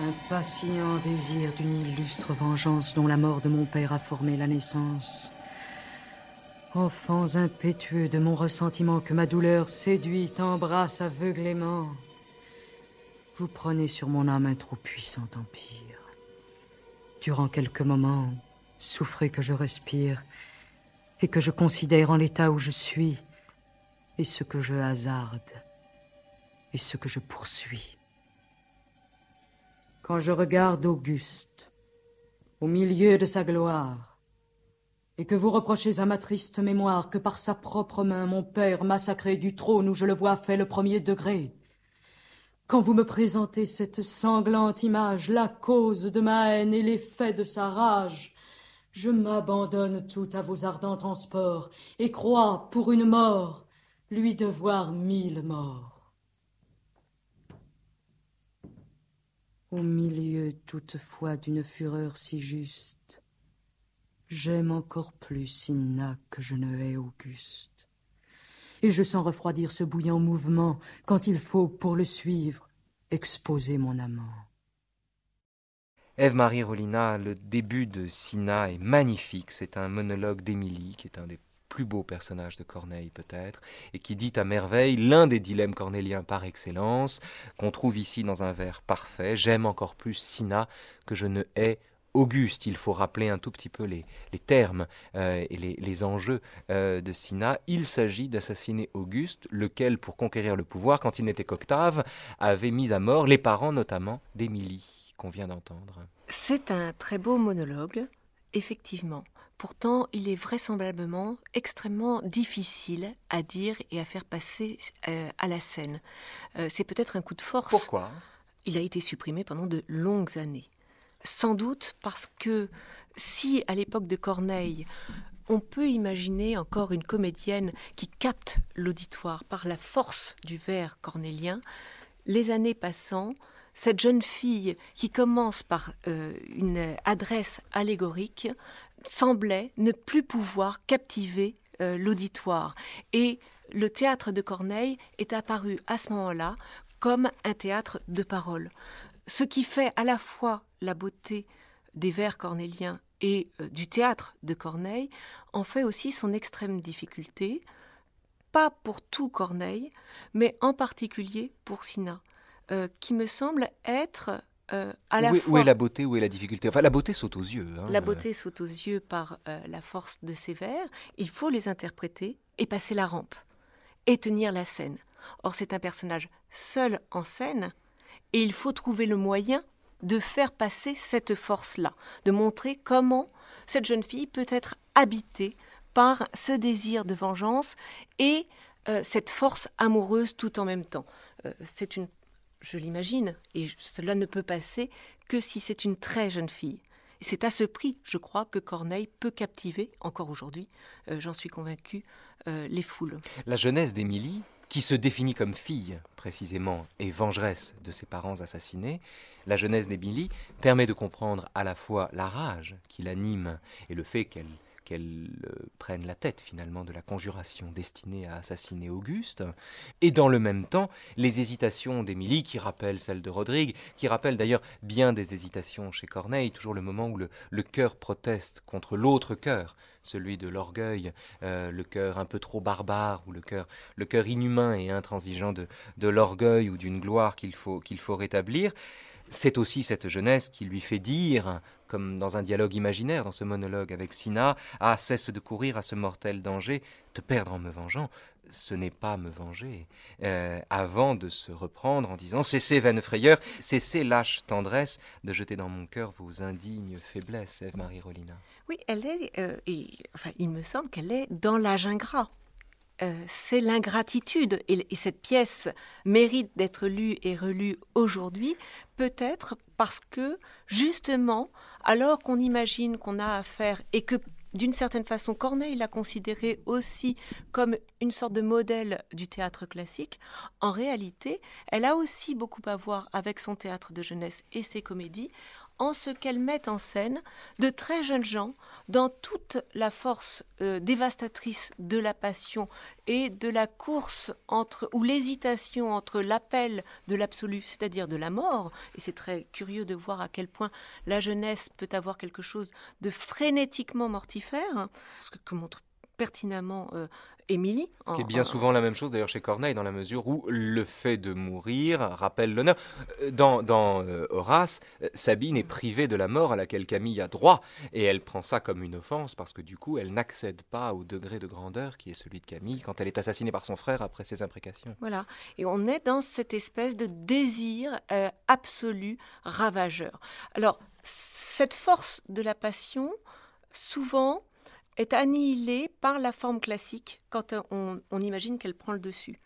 un patient désir d'une illustre vengeance dont la mort de mon père a formé la naissance. Enfants impétueux de mon ressentiment que ma douleur séduite embrasse aveuglément. Vous prenez sur mon âme un trop puissant empire. Durant quelques moments, souffrez que je respire et que je considère en l'état où je suis et ce que je hasarde et ce que je poursuis quand je regarde Auguste, au milieu de sa gloire, et que vous reprochez à ma triste mémoire que par sa propre main mon père massacré du trône où je le vois fait le premier degré, quand vous me présentez cette sanglante image, la cause de ma haine et l'effet de sa rage, je m'abandonne tout à vos ardents transports et crois, pour une mort, lui devoir mille morts. Au milieu toutefois d'une fureur si juste, j'aime encore plus Sina que je ne hais Auguste. Et je sens refroidir ce bouillant mouvement quand il faut, pour le suivre, exposer mon amant. eve marie Rolina, le début de Sina est magnifique. C'est un monologue d'Émilie, qui est un des plus beau personnage de Corneille peut-être, et qui dit à merveille l'un des dilemmes cornéliens par excellence, qu'on trouve ici dans un vers parfait, J'aime encore plus Sina que je ne hais Auguste, il faut rappeler un tout petit peu les, les termes euh, et les, enjeux euh, de Sina. Il s'agit d'assassiner Auguste, lequel, pour conquérir le pouvoir, quand il n'était qu'octave, avait mis à mort les parents notamment d'Émilie, qu'on vient d'entendre. C'est un très beau monologue, effectivement. Pourtant, il est vraisemblablement extrêmement difficile à dire et à faire passer euh, à la scène. Euh, c'est peut-être un coup de force. Pourquoi Il a été supprimé pendant de longues années. Sans doute parce que si à l'époque de Corneille, on peut imaginer encore une comédienne qui capte l'auditoire par la force du vers cornélien, les années passant, cette jeune fille qui commence par euh, une adresse allégorique semblait ne plus pouvoir captiver euh, l'auditoire. Et le théâtre de Corneille est apparu à ce moment-là comme un théâtre de parole. Ce qui fait à la fois la beauté des vers cornéliens et euh, du théâtre de Corneille en fait aussi son extrême difficulté, pas pour tout Corneille, mais en particulier pour Sina, euh, qui me semble être euh, où est, la beauté, où est la difficulté Enfin, la beauté saute aux yeux. Hein, la euh. beauté saute aux yeux par euh, la force de ces vers. Il faut les interpréter et passer la rampe et tenir la scène. Or, c'est un personnage seul en scène et il faut trouver le moyen de faire passer cette force-là, de montrer comment cette jeune fille peut être habitée par ce désir de vengeance et cette force amoureuse tout en même temps. c'est une je l'imagine, et cela ne peut passer que si c'est une très jeune fille. C'est à ce prix, je crois, que Corneille peut captiver, encore aujourd'hui, euh, j'en suis convaincu, euh, les foules. La jeunesse d'Émilie, qui se définit comme fille, précisément, et vengeresse de ses parents assassinés, la jeunesse d'Émilie permet de comprendre à la fois la rage qui l'anime et le fait qu'elle qu'elle euh, prenne la tête finalement de la conjuration destinée à assassiner Auguste, et dans le même temps les hésitations d'Émilie qui rappellent celles de Rodrigue, qui rappellent d'ailleurs bien des hésitations chez Corneille, toujours le moment où le, cœur proteste contre l'autre cœur, celui de l'orgueil, euh, le cœur un peu trop barbare ou le cœur, le cœur inhumain et intransigeant de, l'orgueil ou d'une gloire qu'il faut, qu'il faut rétablir. C'est aussi cette jeunesse qui lui fait dire, comme dans un dialogue imaginaire, dans ce monologue avec Sina, Ah, cesse de courir à ce mortel danger, te perdre en me vengeant, ce n'est pas me venger, euh, avant de se reprendre en disant Cessez, vaine frayeur, cessez, lâche tendresse, de jeter dans mon cœur vos indignes faiblesses, Eve marie Rolina. Oui, elle est, euh, enfin, il me semble qu'elle est dans l'âge ingrat. Euh, c'est l'ingratitude. Et, cette pièce mérite d'être lue et relue aujourd'hui, peut-être parce que, justement, alors qu'on imagine qu'on a affaire et que d'une certaine façon, Corneille l'a considérée aussi comme une sorte de modèle du théâtre classique. En réalité, elle a aussi beaucoup à voir avec son théâtre de jeunesse et ses comédies en ce qu'elles mettent en scène de très jeunes gens dans toute la force euh, dévastatrice de la passion et de la course entre ou l'hésitation entre l'appel de l'absolu, c'est-à-dire de la mort, et c'est très curieux de voir à quel point la jeunesse peut avoir quelque chose de frénétiquement mortifère, ce que, montre pertinemment euh, ce qui est oh. bien souvent la même chose d'ailleurs chez Corneille, dans la mesure où le fait de mourir rappelle l'honneur. Euh, dans, dans euh, Horace, euh, Sabine est privée de la mort à laquelle Camille a droit, et elle prend ça comme une offense, parce que du coup, elle n'accède pas au degré de grandeur qui est celui de Camille quand elle est assassinée par son frère après ses imprécations. Voilà, et on est dans cette espèce de désir absolu, ravageur. Alors, cette force de la passion, souvent, est annihilée par la forme classique quand euh, on, imagine qu'elle prend le dessus.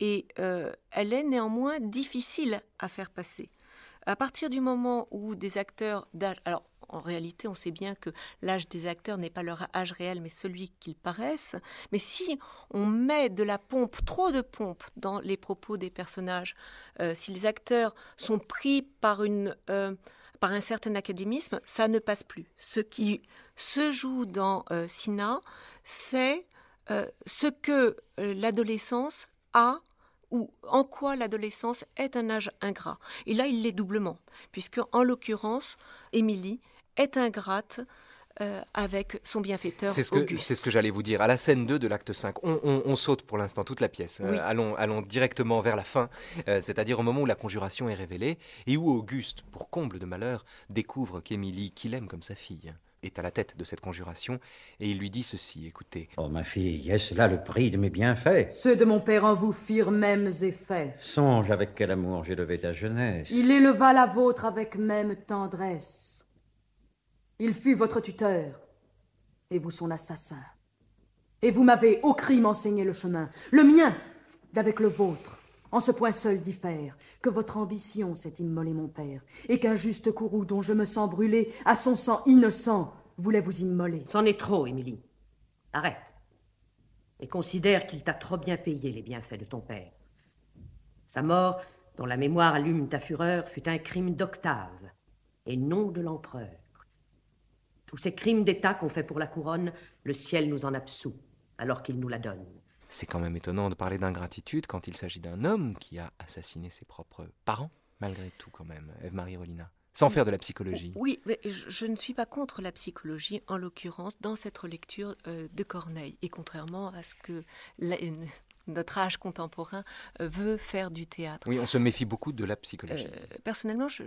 Et euh, elle est néanmoins difficile à faire passer. À partir du moment où des acteurs d'âge... Alors, en réalité, on sait bien que l'âge des acteurs n'est pas leur âge réel, mais celui qu'ils paraissent. Mais si on met de la pompe, trop de pompe, dans les propos des personnages, euh, si les acteurs sont pris par une par un certain académisme, ça ne passe plus. Ce qui se joue dans euh, Sina, c'est euh, ce que euh, l'adolescence a ou en quoi l'adolescence est un âge ingrat. Et là, il l'est doublement, puisque en l'occurrence, Émilie est ingrate euh, avec son bienfaiteur. C'est ce que, c'est ce que j'allais vous dire. À la scène 2 de l'acte 5, on, saute pour l'instant toute la pièce. Euh, allons, allons directement vers la fin, euh, c'est-à-dire au moment où la conjuration est révélée et où Auguste, pour comble de malheur, découvre qu'Émilie, qu'il aime comme sa fille, est à la tête de cette conjuration et il lui dit ceci écoutez. Oh, ma fille, est-ce là le prix de mes bienfaits Ceux de mon père en vous firent mêmes effets. Songe avec quel amour j'ai levé ta jeunesse. Il éleva la vôtre avec même tendresse. Il fut votre tuteur, et vous son assassin. Et vous m'avez au crime enseigné le chemin, le mien, d'avec le vôtre. En ce point seul diffère, que votre ambition s'est immolée mon père, et qu'un juste courroux dont je me sens brûlé à son sang innocent voulait vous immoler. C'en est trop, Émilie. Arrête. Et considère qu'il t'a trop bien payé les bienfaits de ton père. Sa mort, dont la mémoire allume ta fureur, fut un crime d'octave, et non de l'empereur. Tous ces crimes d'État qu'on fait pour la couronne, le ciel nous en absout, alors qu'il nous la donne. C'est quand même étonnant de parler d'ingratitude quand il s'agit d'un homme qui a assassiné ses propres parents, malgré tout quand même, Eve-Marie Rolina. Sans faire de la psychologie. Oui, mais je, ne suis pas contre la psychologie, en l'occurrence, dans cette lecture euh, de Corneille. Et contrairement à ce que notre âge contemporain euh, veut faire du théâtre. Oui, on se méfie beaucoup de la psychologie. Euh, personnellement, je,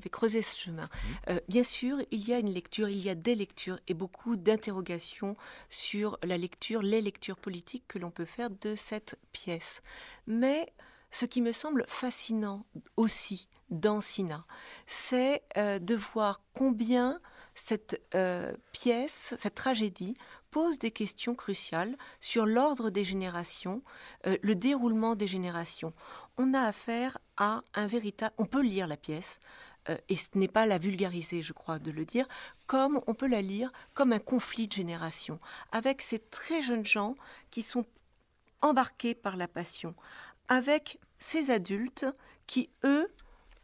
vais creuser ce chemin. Mhm. Euh, bien sûr, il y a une lecture, il y a des lectures et beaucoup d'interrogations sur la lecture, les lectures politiques que l'on peut faire de cette pièce. Mais ce qui me semble fascinant aussi dans Sina, c'est de voir combien cette pièce, cette tragédie, pose des questions cruciales sur l'ordre des générations, euh, le déroulement des générations. On a affaire à un véritable... On peut lire la pièce, euh, et ce n'est pas la vulgariser, je crois, de le dire, comme on peut la lire comme un conflit de générations, avec ces très jeunes gens qui sont embarqués par la passion, avec ces adultes qui, eux,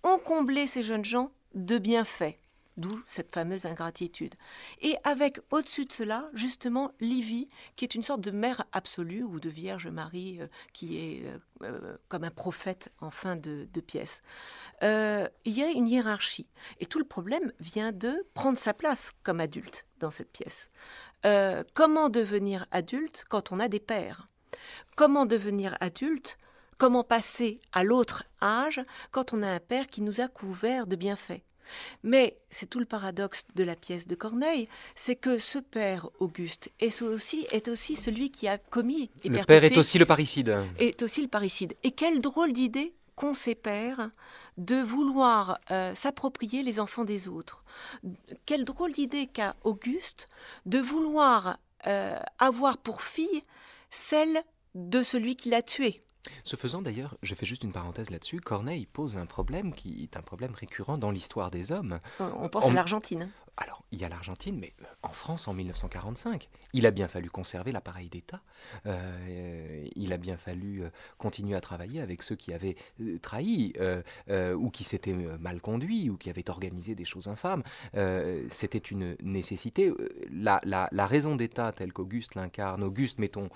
ont comblé ces jeunes gens de bienfaits d'où cette fameuse ingratitude. Et avec au-dessus de cela, justement, Livy qui est une sorte de mère absolue ou de Vierge Marie, euh, qui est euh, euh, comme un prophète en fin de, pièce. il y a une hiérarchie. Et tout le problème vient de prendre sa place comme adulte dans cette pièce. comment devenir adulte quand on a des pères Comment devenir adulte Comment passer à l'autre âge quand on a un père qui nous a couverts de bienfaits mais c'est tout le paradoxe de la pièce de Corneille, c'est que ce père Auguste est aussi, est aussi celui qui a commis. Et le père est aussi le parricide. Est aussi le parricide. Et quelle drôle d'idée qu'ont ces pères de vouloir euh, s'approprier les enfants des autres. Quelle drôle d'idée qu'a Auguste de vouloir euh, avoir pour fille celle de celui qui l'a tué. Ce faisant, d'ailleurs, je fais juste une parenthèse là-dessus, Corneille pose un problème qui est un problème récurrent dans l'histoire des hommes. On pense à l'Argentine. Alors, il y a l'Argentine, mais euh, en France, en 1945, il a bien fallu conserver l'appareil d'État, euh, il a bien fallu euh, continuer à travailler avec ceux qui avaient trahi, ou qui s'étaient mal conduits, ou qui avaient organisé des choses infâmes. C'était une nécessité. La, raison d'État telle qu'Auguste l'incarne, Auguste, mettons,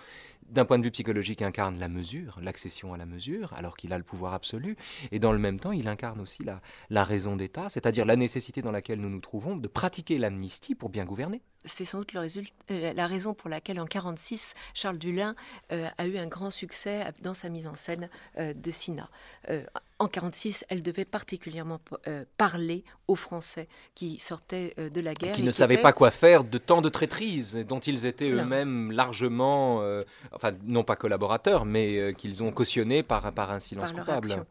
d'un point de vue psychologique, incarne la mesure, l'accession à la mesure, alors qu'il a le pouvoir absolu, et dans le même temps, il incarne aussi la, la raison d'État, c'est-à-dire la nécessité dans laquelle nous nous trouvons de pratiquer pratiquer l'amnistie pour bien gouverner. C'est sans doute le résultat, euh, la raison pour laquelle en 1946, Charles Dulin euh, a eu un grand succès dans sa mise en scène euh, de Sina. en 1946, elle devait particulièrement parler aux Français qui sortaient de la guerre. qui ne savaient pas quoi faire de tant de traîtrises dont ils étaient eux-mêmes largement, enfin non pas collaborateurs, mais qu'ils ont cautionné par, un silence coupable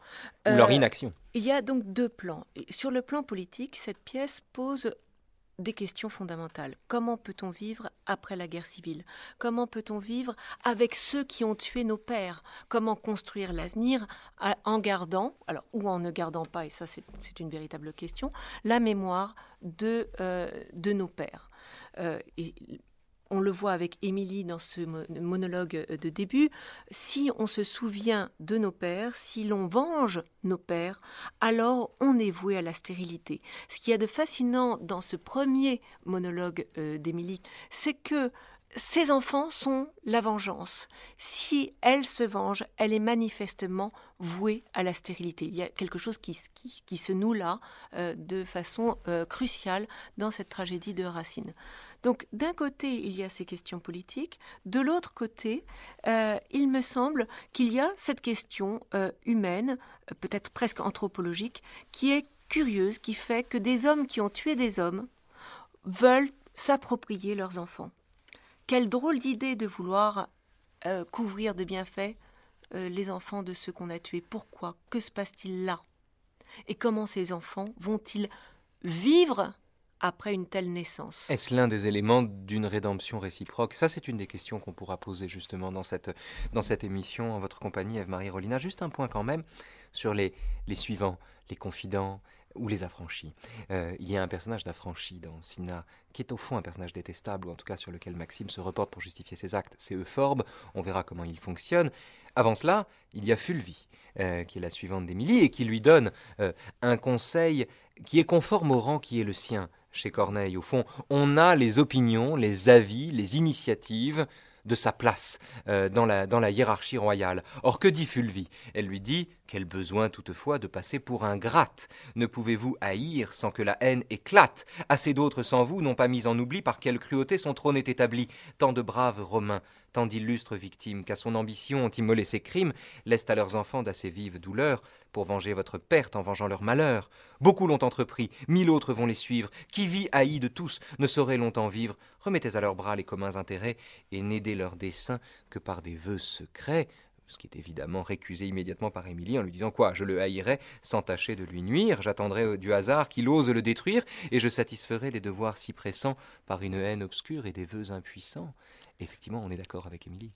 ou leur inaction. Il y a donc deux plans. Sur le plan politique, cette pièce pose des questions fondamentales. Comment peut-on vivre après la guerre civile Comment peut-on vivre avec ceux qui ont tué nos pères Comment construire l'avenir en gardant, alors ou en ne gardant pas, et ça c'est une véritable question, la mémoire de, euh, de nos pères euh, on le voit avec Émilie dans ce monologue euh, de début, si on se souvient de nos pères, si l'on venge nos pères, alors on est voué à la stérilité. Ce qu'il y a de fascinant dans ce premier monologue euh, d'Émilie, c'est que ses enfants sont la vengeance. Si elle se venge, elle est manifestement vouée à la stérilité. Il y a quelque chose qui, se noue là euh, de façon cruciale dans cette tragédie de Racine. Donc d'un côté, il y a ces questions politiques, de l'autre côté, euh, il me semble qu'il y a cette question euh, humaine, euh, peut-être presque anthropologique, qui est curieuse, qui fait que des hommes qui ont tué des hommes veulent s'approprier leurs enfants. Quelle drôle d'idée de vouloir couvrir de bienfaits les enfants de ceux qu'on a tués. Pourquoi Que se passe-t-il là Et comment ces enfants vont-ils vivre après une telle naissance. Est-ce l'un des éléments d'une rédemption réciproque Ça, c'est une des questions qu'on pourra poser justement dans cette, dans cette émission en votre compagnie, Eve-Marie Rolina. Juste un point quand même sur les, les suivants, les confidents ou les affranchis. Euh, il y a un personnage d'affranchi dans Sina qui est au fond un personnage détestable, ou en tout cas sur lequel Maxime se reporte pour justifier ses actes. C'est Euphorbe, on verra comment il fonctionne. Avant cela, il y a Fulvi, euh, qui est la suivante d'Émilie, et qui lui donne euh, un conseil qui est conforme au rang qui est le sien chez Corneille. Au fond, on a les opinions, les avis, les initiatives de sa place euh, dans, la, dans la hiérarchie royale. Or, que dit Fulvi Elle lui dit Quel besoin toutefois de passer pour un gratte Ne pouvez-vous haïr sans que la haine éclate Assez d'autres sans vous n'ont pas mis en oubli par quelle cruauté son trône est établi. Tant de braves Romains Tant d'illustres victimes qu'à son ambition ont immolé ses crimes, laissent à leurs enfants d'assez vives douleurs pour venger votre perte en vengeant leur malheur. Beaucoup l'ont entrepris, mille autres vont les suivre. Qui vit haï de tous ne saurait longtemps vivre. Remettez à leurs bras les communs intérêts et n'aidez leurs desseins que par des vœux secrets ce qui est évidemment récusé immédiatement par Émilie en lui disant quoi Je le haïrai sans tâcher de lui nuire, j'attendrai euh, du hasard qu'il ose le détruire, et je satisferai des devoirs si pressants par une haine obscure et des vœux impuissants. Effectivement, on est d'accord avec Émilie.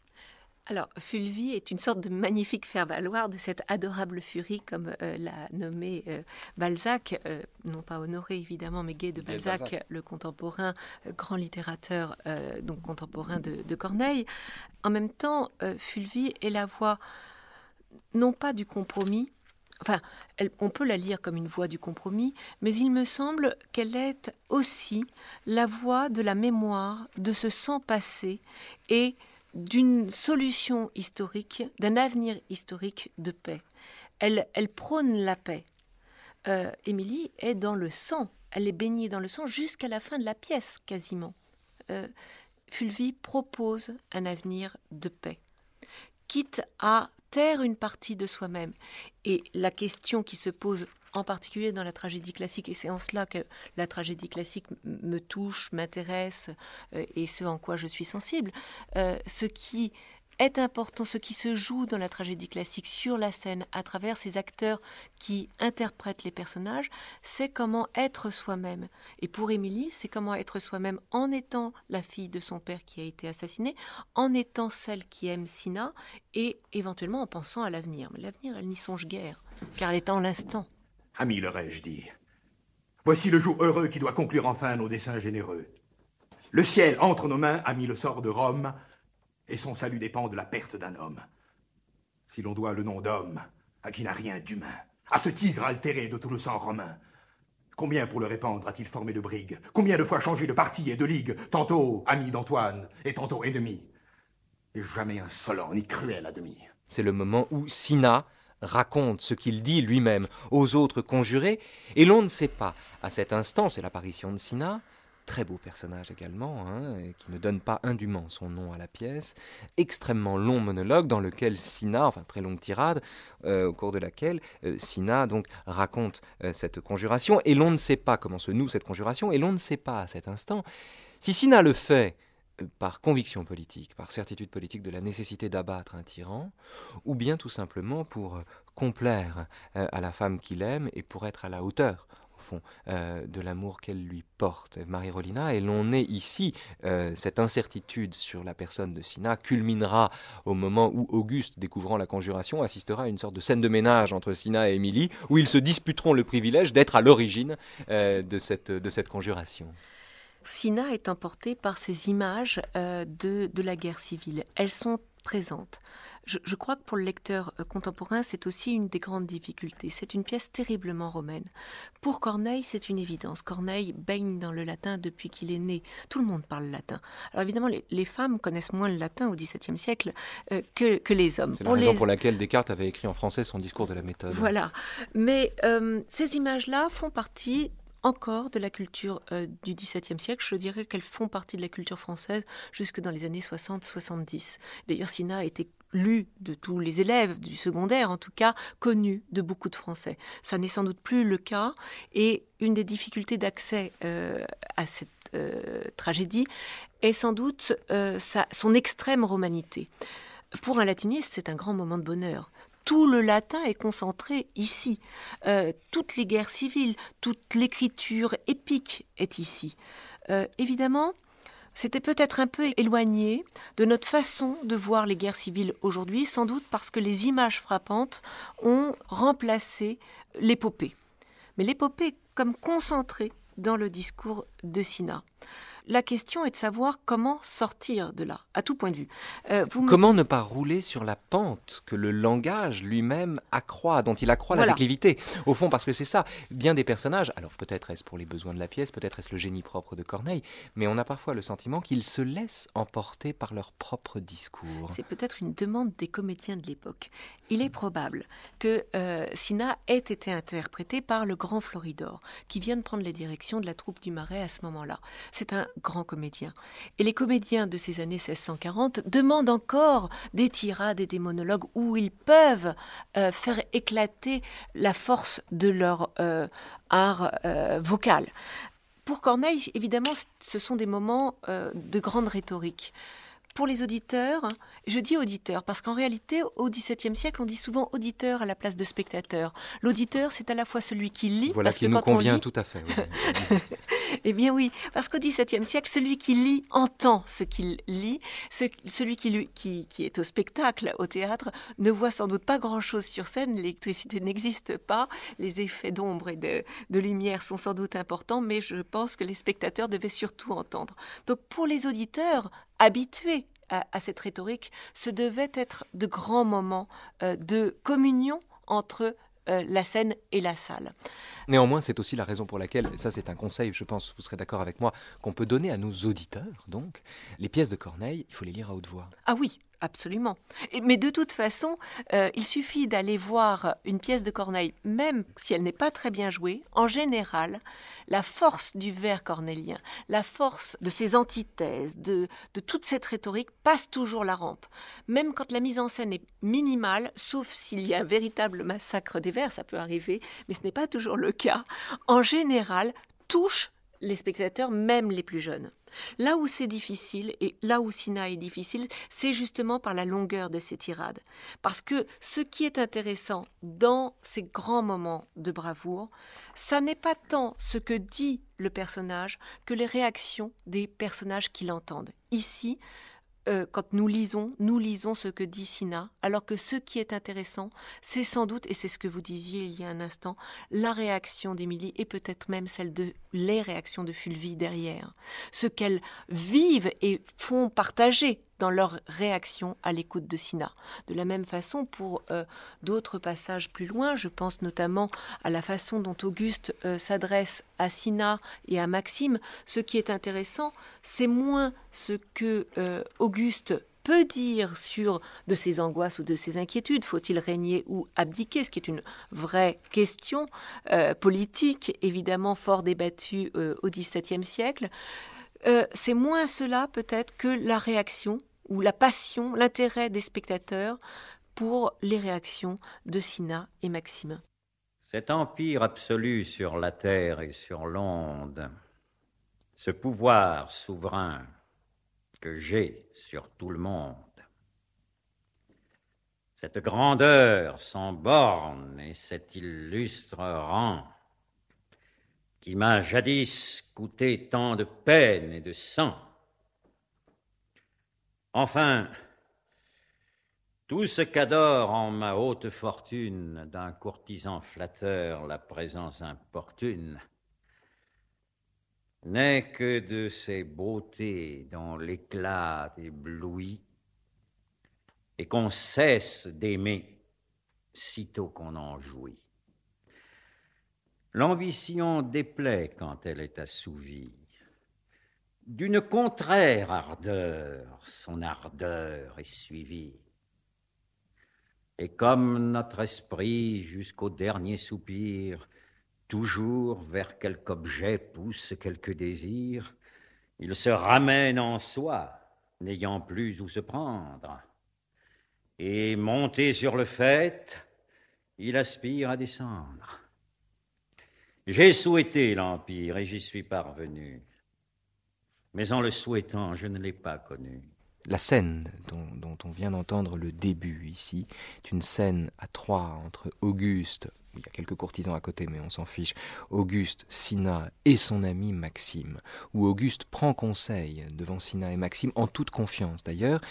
Alors, Fulvie est une sorte de magnifique faire-valoir de cette adorable furie, comme euh, l'a nommé euh, Balzac, euh, non pas Honoré évidemment, mais Gay de Balzac, le contemporain, grand littérateur, donc contemporain de, Corneille. En même temps, Fulvie est la voix non pas du compromis, enfin, on peut la lire comme une voie du compromis, mais il me semble qu'elle est aussi la voie de la mémoire, de ce sang passé et d'une solution historique, d'un avenir historique de paix. Elle, prône la paix. Euh, Émilie est dans le sang, elle est baignée dans le sang jusqu'à la fin de la pièce quasiment. Euh, Fulvie propose un avenir de paix, quitte à taire une partie de soi-même. Et la question qui se pose en particulier dans la tragédie classique, et c'est en cela que la tragédie classique me touche, m'intéresse, euh, et ce en quoi je suis sensible, euh, ce qui est important, ce qui se joue dans la tragédie classique sur la scène à travers ces acteurs qui interprètent les personnages, c'est comment être soi-même. Et pour Émilie, c'est comment être soi-même en étant la fille de son père qui a été assassiné, en étant celle qui aime Sina et éventuellement en pensant à l'avenir. Mais l'avenir, elle n'y songe guère, car elle est en l'instant. Ami, l'aurais-je dit. Voici le jour heureux qui doit conclure enfin nos desseins généreux. Le ciel entre nos mains a mis le sort de Rome et son salut dépend de la perte d'un homme. Si l'on doit le nom d'homme à qui n'a rien d'humain, à ce tigre altéré de tout le sang romain, combien pour le répandre a-t-il formé de brigues, combien de fois changé de parti et de ligue, tantôt ami d'Antoine et tantôt ennemi, et jamais insolent ni cruel à demi. C'est le moment où Sina raconte ce qu'il dit lui-même aux autres conjurés, et l'on ne sait pas à cet instant, c'est l'apparition de Sina, très beau personnage également, hein, qui ne donne pas indûment son nom à la pièce, extrêmement long monologue dans lequel Sina, enfin très longue tirade, euh, au cours de laquelle euh, Sina donc raconte euh, cette conjuration, et l'on ne sait pas comment se noue cette conjuration, et l'on ne sait pas à cet instant si Sina le fait par conviction politique, par certitude politique de la nécessité d'abattre un tyran, ou bien tout simplement pour complaire à la femme qu'il aime et pour être à la hauteur fond, euh, de l'amour qu'elle lui porte, Marie Rolina. Et l'on est ici, euh, cette incertitude sur la personne de Sina culminera au moment où Auguste, découvrant la conjuration, assistera à une sorte de scène de ménage entre Sina et Émilie, où ils se disputeront le privilège d'être à l'origine euh, de, cette, conjuration. Sina est emportée par ces images de, de la guerre civile. Elles sont présente. Je, crois que pour le lecteur euh, contemporain, c'est aussi une des grandes difficultés. C'est une pièce terriblement romaine. Pour Corneille, c'est une évidence. Corneille baigne dans le latin depuis qu'il est né. Tout le monde parle latin. Alors évidemment, les, femmes connaissent moins le latin au XVIIe siècle euh, que, les hommes. C'est la raison pour laquelle Descartes avait écrit en français son discours de la méthode. Voilà. Mais euh, ces images-là font partie encore de la culture euh, du du XVIIe siècle. Je dirais qu'elles font partie de la culture française jusque dans les années 60-70. D'ailleurs, Sina a été lu de tous les élèves du secondaire, en tout cas connu de beaucoup de Français. Ça n'est sans doute plus le cas, et une des difficultés d'accès euh, à cette euh, tragédie est sans doute son extrême romanité. Pour un latiniste, c'est un grand moment de bonheur tout le latin est concentré ici. Euh, toutes les guerres civiles, toute l'écriture épique est ici. Euh, évidemment, c'était peut-être un peu éloigné de notre façon de voir les guerres civiles aujourd'hui, sans doute parce que les images frappantes ont remplacé l'épopée. Mais l'épopée comme concentrée dans le discours de Sina. La question est de savoir comment sortir de là, à tout point de vue. Euh, comment ne pas rouler sur la pente que le langage lui-même accroît, dont il accroît la déclivité Au fond, parce que c'est ça, bien des personnages, alors peut-être est-ce pour les besoins de la pièce, peut-être est-ce le génie propre de Corneille, mais on a parfois le sentiment qu'ils se laissent emporter par leur propre discours. C'est peut-être une demande des comédiens de l'époque. Il est probable que euh, Sina ait été interprétée par le grand Floridor, qui vient de prendre la direction de la troupe du Marais à ce moment-là. C'est un grands comédiens. Et les comédiens de ces années 1640 demandent encore des tirades et des monologues où ils peuvent euh, faire éclater la force de leur euh, art euh, vocal. Pour Corneille, évidemment, ce sont des moments de grande rhétorique pour les auditeurs, je dis auditeurs parce qu'en réalité, au XVIIe siècle, on dit souvent auditeur à la place de spectateur. L'auditeur, c'est à la fois celui qui lit. Voilà parce qui nous convient tout à fait. eh bien oui, parce qu'au XVIIe siècle, celui qui lit entend ce qu'il lit. celui qui, qui, est au spectacle, au théâtre, ne voit sans doute pas grand-chose sur scène. L'électricité n'existe pas. Les effets d'ombre et de... de lumière sont sans doute importants, mais je pense que les spectateurs devaient surtout entendre. Donc pour les auditeurs, habitués à, cette rhétorique, ce devait être de grands moments euh, de communion entre euh, la scène et la salle. Néanmoins, c'est aussi la raison pour laquelle, ça c'est un conseil, je pense, vous serez d'accord avec moi, qu'on peut donner à nos auditeurs, donc, les pièces de Corneille, il faut les lire à haute voix. Ah oui, Absolument. mais de toute façon, euh, il suffit d'aller voir une pièce de Corneille, même si elle n'est pas très bien jouée. En général, la force du vers cornélien, la force de ses antithèses, de, de toute cette rhétorique passe toujours la rampe. Même quand la mise en scène est minimale, sauf s'il y a un véritable massacre des vers, ça peut arriver, mais ce n'est pas toujours le cas. En général, touche les spectateurs, même les plus jeunes. Là où c'est difficile, et là où Sina est difficile, c'est justement par la longueur de ses tirades. Parce que ce qui est intéressant dans ces grands moments de bravoure, ça n'est pas tant ce que dit le personnage que les réactions des personnages qui l'entendent. Ici, euh, quand nous lisons, nous lisons ce que dit Sina, alors que ce qui est intéressant, c'est sans doute, et c'est ce que vous disiez il y a un instant, la réaction d'Émilie et peut-être même celle de les réactions de Fulvi derrière, ce qu'elles vivent et font partager dans leur réaction à l'écoute de Sina. De la même façon, pour euh, d'autres passages plus loin, je pense notamment à la façon dont Auguste euh, s'adresse à Sina et à Maxime. Ce qui est intéressant, c'est moins ce que euh, Auguste peut dire sur de ses angoisses ou de ses inquiétudes. Faut-il régner ou abdiquer Ce qui est une vraie question politique, évidemment fort débattue au XVIIe siècle. Euh, c'est moins cela peut-être que la réaction ou la passion, l'intérêt des spectateurs pour les réactions de Sina et Maxime. Cet empire absolu sur la terre et sur l'onde, ce pouvoir souverain que j'ai sur tout le monde, cette grandeur sans borne et cet illustre rang qui m'a jadis coûté tant de peine et de sang. Enfin, tout ce qu'adore en ma haute fortune d'un courtisan flatteur la présence importune n'est que de ces beautés dont l'éclat éblouit et qu'on cesse d'aimer sitôt qu'on en jouit. L'ambition déplaît quand elle est assouvie. D'une contraire ardeur, son ardeur est suivie. Et comme notre esprit, jusqu'au dernier soupir, toujours vers quelque objet pousse quelque désir, il se ramène en soi, n'ayant plus où se prendre. Et monté sur le fait, il aspire à descendre. J'ai souhaité l'Empire et j'y suis parvenu. Mais en le souhaitant, je ne l'ai pas connu. La scène dont, on vient d'entendre le début ici est une scène à trois entre Auguste, il y a quelques courtisans à côté, mais on s'en fiche. Auguste, Sina et son ami Maxime, où Auguste prend conseil devant Sina et Maxime en toute confiance. D'ailleurs,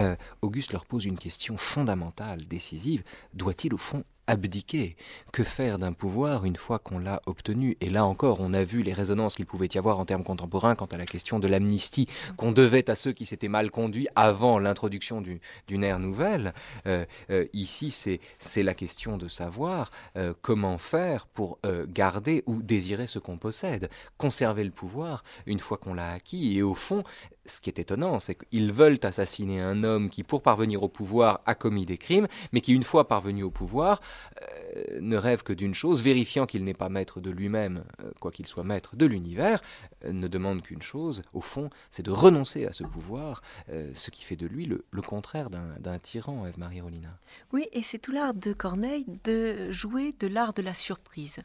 euh, Auguste leur pose une question fondamentale, décisive. Doit-il au fond abdiquer. Que faire d'un pouvoir une fois qu'on l'a obtenu Et là encore, on a vu les résonances qu'il pouvait y avoir en termes contemporains quant à la question de l'amnistie qu'on devait à ceux qui s'étaient mal conduits avant l'introduction d'une ère nouvelle. Euh, euh, ici, c'est la question de savoir euh, comment faire pour garder ou désirer ce qu'on possède, conserver le pouvoir une fois qu'on l'a acquis et au fond ce qui est étonnant, c'est qu'ils veulent assassiner un homme qui, pour parvenir au pouvoir, a commis des crimes, mais qui, une fois parvenu au pouvoir, euh, ne rêve que d'une chose, vérifiant qu'il n'est pas maître de lui-même, euh, quoi qu'il soit maître de l'univers, euh, ne demande qu'une chose, au fond, c'est de renoncer à ce pouvoir, ce qui fait de lui le, contraire d'un tyran, Eve-Marie Rolina. Oui, et c'est tout l'art de Corneille de jouer de l'art de la surprise.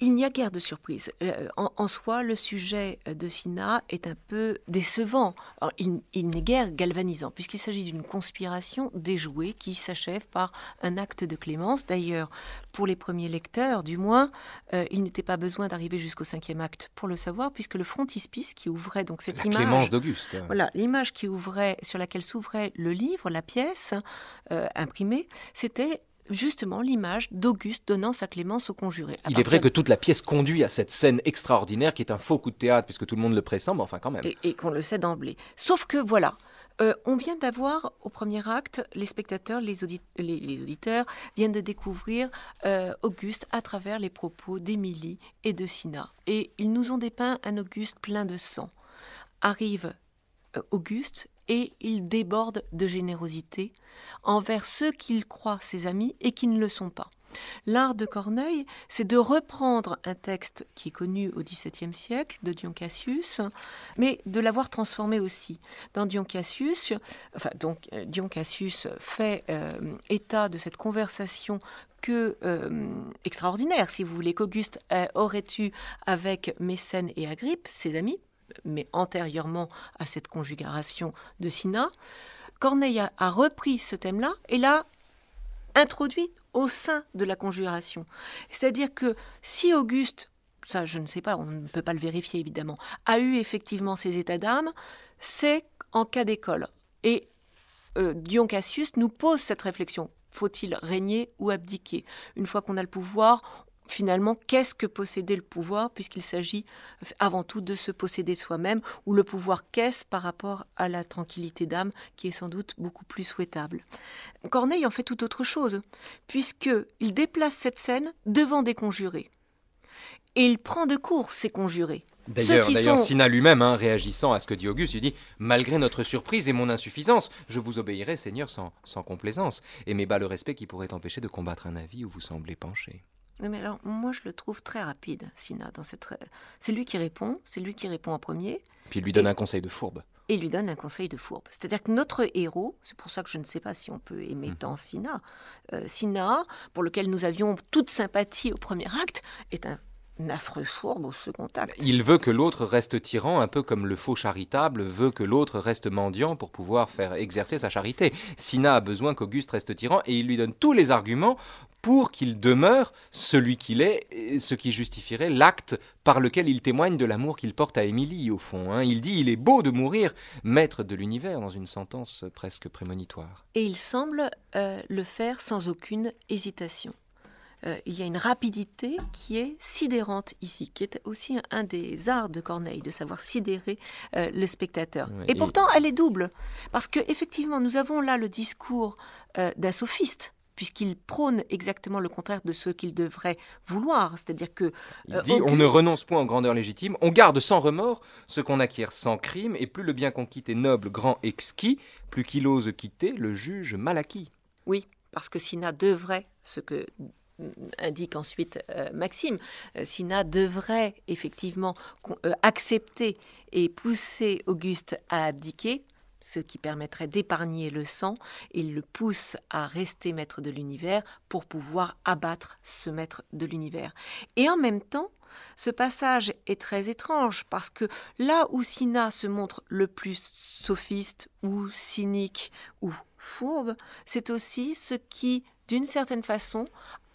Il n'y a guère de surprise. en soi, le sujet de Sina est un peu décevant il, n'est guère galvanisant, puisqu'il s'agit d'une conspiration déjouée qui s'achève par un acte de clémence. D'ailleurs, pour les premiers lecteurs, du moins, euh, il n'était pas besoin d'arriver jusqu'au cinquième acte pour le savoir, puisque le frontispice qui ouvrait donc cette la image, clémence d'Auguste, voilà, l'image qui ouvrait, sur laquelle s'ouvrait le livre, la pièce euh, imprimée, c'était justement l'image d'Auguste donnant sa clémence au conjuré. Il est vrai que toute la pièce conduit à cette scène extraordinaire qui est un faux coup de théâtre puisque tout le monde le pressent, enfin quand même. Et, qu'on le sait d'emblée. Sauf que voilà. Euh, on vient d'avoir au premier acte, les spectateurs, les, auditeurs viennent de découvrir euh, Auguste à travers les propos d'Émilie et de Sina. Et ils nous ont dépeint un Auguste plein de sang. Arrive euh, Auguste et il déborde de générosité envers ceux qu'il croit ses amis et qui ne le sont pas. L'art de Corneille, c'est de reprendre un texte qui est connu au XVIIe siècle de Dion Cassius, mais de l'avoir transformé aussi. Dans Dion Cassius, donc euh, Dion Cassius fait euh, état de cette conversation que euh, extraordinaire, si vous voulez, qu'Auguste aurait eu avec Mécène et Agrippe, ses amis, mais antérieurement à cette conjugation de Sina, Corneille a, repris ce thème-là et l'a introduit au sein de la conjuration. C'est-à-dire que si Auguste, ça je ne sais pas, on ne peut pas le vérifier évidemment, a eu effectivement ces états d'âme, c'est en cas d'école. Et euh, Dion Cassius nous pose cette réflexion faut-il régner ou abdiquer Une fois qu'on a le pouvoir, finalement, qu'est-ce que posséder le pouvoir, puisqu'il s'agit avant tout de se posséder soi-même, ou le pouvoir qu'est-ce par rapport à la tranquillité d'âme, qui est sans doute beaucoup plus souhaitable. Corneille en fait tout autre chose, puisqu'il déplace cette scène devant des conjurés. Et il prend de court ces conjurés. D'ailleurs, d'ailleurs, Sina lui-même, hein, réagissant à ce que dit Auguste, il dit Malgré notre surprise et mon insuffisance, je vous obéirai, Seigneur, sans, complaisance, et mes bas le respect qui pourrait empêcher de combattre un avis où vous semblez pencher. Mais alors, moi, je le trouve très rapide, Sina, dans cette. C'est lui qui répond, c'est lui qui répond en premier. Puis il lui donne un conseil de fourbe. Et il lui donne un conseil de fourbe. C'est-à-dire que notre héros, c'est pour ça que je ne sais pas si on peut aimer mhm. tant Sina. Euh, Sina, pour lequel nous avions toute sympathie au premier acte, est un un affreux fourbe au second bah, acte. Il veut que l'autre reste tyran, un peu comme le faux charitable veut que l'autre reste mendiant pour pouvoir faire exercer sa charité. Sina a besoin qu'Auguste reste tyran et il lui donne tous les arguments pour qu'il demeure celui qu'il est, ce qui justifierait l'acte par lequel il témoigne de l'amour qu'il porte à Émilie, au fond. Hein. Il dit Il est beau de mourir, maître de l'univers, dans une sentence presque prémonitoire. Et il semble euh, le faire sans aucune hésitation. Euh, il y a une rapidité qui est sidérante ici, qui est aussi un, des arts de Corneille, de savoir sidérer euh, le spectateur. et, pourtant, elle est double, parce que effectivement, nous avons là le discours d'un sophiste puisqu'il prône exactement le contraire de ce qu'il devrait vouloir. C'est-à-dire que... Il euh, dit on ne renonce point en grandeur légitime, on garde sans remords ce qu'on acquiert sans crime, et plus le bien qu'on quitte est noble, grand, exquis, plus qu'il ose quitter le juge mal acquis. Oui, parce que Sina devrait ce que indique ensuite euh, Maxime, euh, Sina devrait effectivement accepter et pousser Auguste à abdiquer ce qui permettrait d'épargner le sang. Il le pousse à rester maître de l'univers pour pouvoir abattre ce maître de l'univers. Et en même temps, ce passage est très étrange parce que là où Sina se montre le plus sophiste ou cynique ou fourbe, c'est aussi ce qui, d'une certaine façon,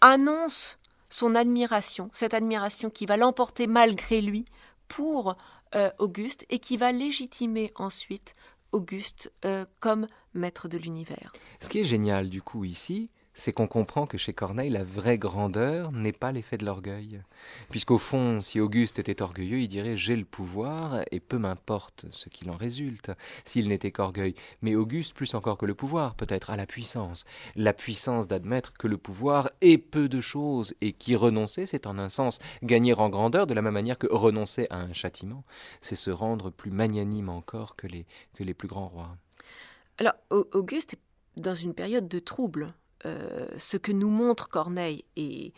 annonce son admiration, cette admiration qui va l'emporter malgré lui pour euh, Auguste et qui va légitimer ensuite Auguste euh, comme maître de l'univers. Ce qui est génial du coup ici, c'est qu'on comprend que chez Corneille, la vraie grandeur n'est pas l'effet de l'orgueil. Puisqu'au fond, si Auguste était orgueilleux, il dirait j'ai le pouvoir et peu m'importe ce qu'il en résulte, s'il n'était qu'orgueil. Mais Auguste, plus encore que le pouvoir, peut-être, à la puissance. La puissance d'admettre que le pouvoir est peu de choses et qui renoncer, c'est en un sens gagner en grandeur, de la même manière que renoncer à un châtiment, c'est se rendre plus magnanime encore que les, que les plus grands rois. Alors, Auguste est dans une période de trouble euh, ce que nous montre Corneille, et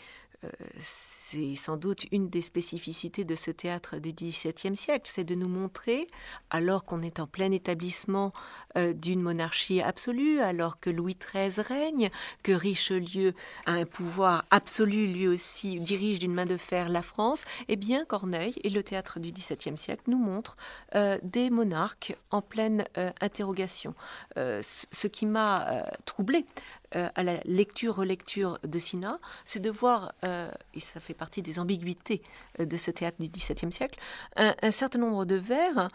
euh, c'est sans doute une des spécificités de ce théâtre du XVIIe siècle, c'est de nous montrer, alors qu'on est en plein établissement euh, d'une monarchie absolue, alors que Louis XIII règne, que Richelieu a un pouvoir absolu lui aussi, dirige d'une main de fer la France, eh bien Corneille et le théâtre du XVIIe siècle nous montrent des monarques en pleine interrogation. ce qui m'a troublé euh, à la lecture-relecture de Sina, c'est de voir, euh, et ça fait partie des ambiguïtés euh, de ce théâtre du XVIIe siècle, un, certain nombre de vers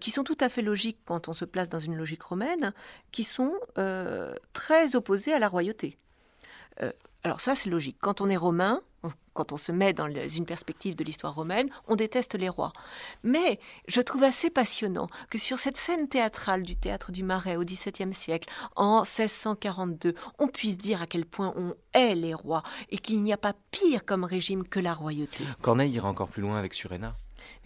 qui sont tout à fait logiques quand on se place dans une logique romaine, qui sont très opposés à la royauté. Euh, alors ça, c'est logique. Quand on est romain, quand on se met dans une perspective de l'histoire romaine, on déteste les rois. Mais je trouve assez passionnant que sur cette scène théâtrale du théâtre du Marais au XVIIe siècle, en 1642, on puisse dire à quel point on hait les rois et qu'il n'y a pas pire comme régime que la royauté. Corneille ira encore plus loin avec Surena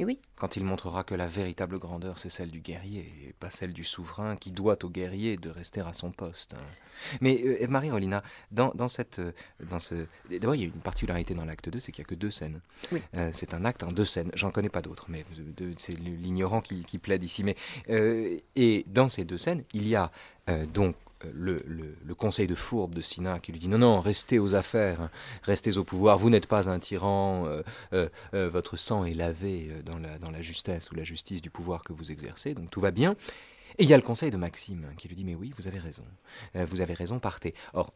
oui. Quand il montrera que la véritable grandeur, c'est celle du guerrier, et pas celle du souverain, qui doit au guerrier de rester à son poste. Hein. Mais euh, Marie-Rolina, dans, cette, euh, dans ce... D'abord, il y a une particularité dans l'acte 2, c'est qu'il n'y a que deux scènes. Euh, c'est un acte en deux scènes. J'en connais pas d'autres, mais c'est l'ignorant qui, plaide ici. Mais, et dans ces deux scènes, il y a donc euh, le, le, conseil de fourbe de Sina qui lui dit non, non, restez aux affaires, hein, restez au pouvoir, vous n'êtes pas un tyran, euh, euh, votre sang est lavé dans la, dans la justesse ou la justice du pouvoir que vous exercez, donc tout va bien. Et il y a le conseil de Maxime hein, qui lui dit mais oui, vous avez raison, vous avez raison, partez. Or,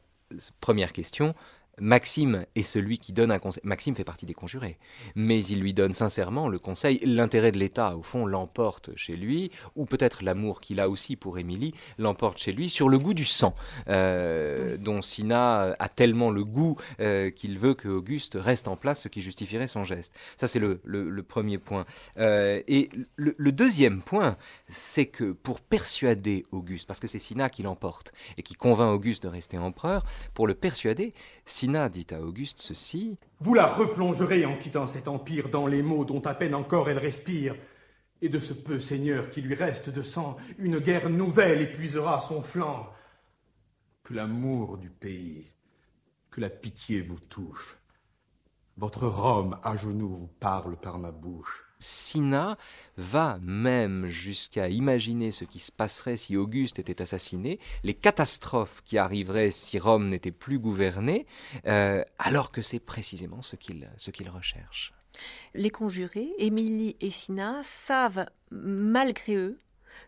première question, Maxime est celui qui donne un conseil. Maxime fait partie des conjurés, mais il lui donne sincèrement le conseil. L'intérêt de l'État, au fond, l'emporte chez lui, ou peut-être l'amour qu'il a aussi pour Émilie l'emporte chez lui sur le goût du sang, euh, dont Sina a tellement le goût euh, qu'il veut que Auguste reste en place, ce qui justifierait son geste. Ça, c'est le, premier point. Euh, et le, le deuxième point, c'est que pour persuader Auguste, parce que c'est Sina qui l'emporte et qui convainc Auguste de rester empereur, pour le persuader, Sina dit à Auguste ceci. Vous la replongerez en quittant cet empire dans les maux dont à peine encore elle respire. Et de ce peu, Seigneur, qui lui reste de sang, une guerre nouvelle épuisera son flanc. Que l'amour du pays, que la pitié vous touche. Votre Rome à genoux vous parle par ma bouche. Sina va même jusqu'à imaginer ce qui se passerait si Auguste était assassiné, les catastrophes qui arriveraient si Rome n'était plus gouvernée, euh, alors que c'est précisément ce qu'il qu'il recherche. Les conjurés, Émilie et Sina, savent, malgré eux,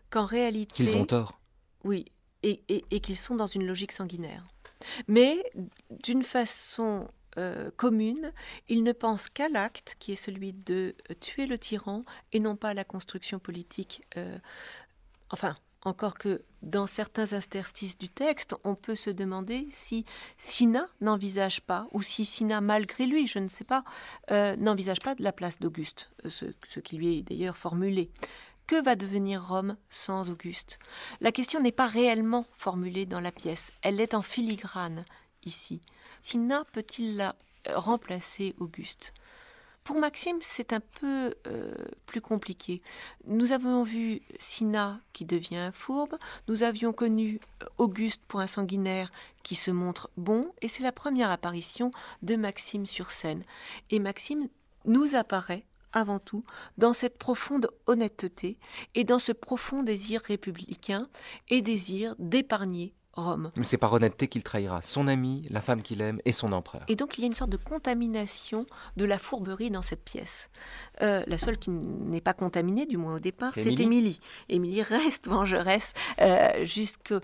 qu'en réalité... Qu'ils ont tort. Oui, et qu'ils sont dans une logique sanguinaire. Mais d'une façon euh, commune, il ne pense qu'à l'acte qui est celui de tuer le tyran et non pas à la construction politique. Euh, enfin, encore que dans certains interstices du texte, on peut se demander si Sina n'envisage pas, ou si Sina, malgré lui, je ne sais pas, euh, n'envisage pas de la place d'Auguste, ce, ce qui lui est d'ailleurs formulé. Que va devenir Rome sans Auguste La question n'est pas réellement formulée dans la pièce, elle est en filigrane, ici Sina peut-il la euh, remplacer Auguste Pour Maxime, c'est un peu euh, plus compliqué. Nous avons vu Sina qui devient fourbe, nous avions connu euh, Auguste pour un sanguinaire qui se montre bon, et c'est la première apparition de Maxime sur scène. Et Maxime nous apparaît avant tout dans cette profonde honnêteté et dans ce profond désir républicain et désir d'épargner mais c'est par honnêteté qu'il trahira son ami, la femme qu'il aime et son empereur. Et donc il y a une sorte de contamination de la fourberie dans cette pièce. Euh, la seule qui n'est pas contaminée, du moins au départ, c'est Émilie. Émilie reste vengeresse euh, jusqu'à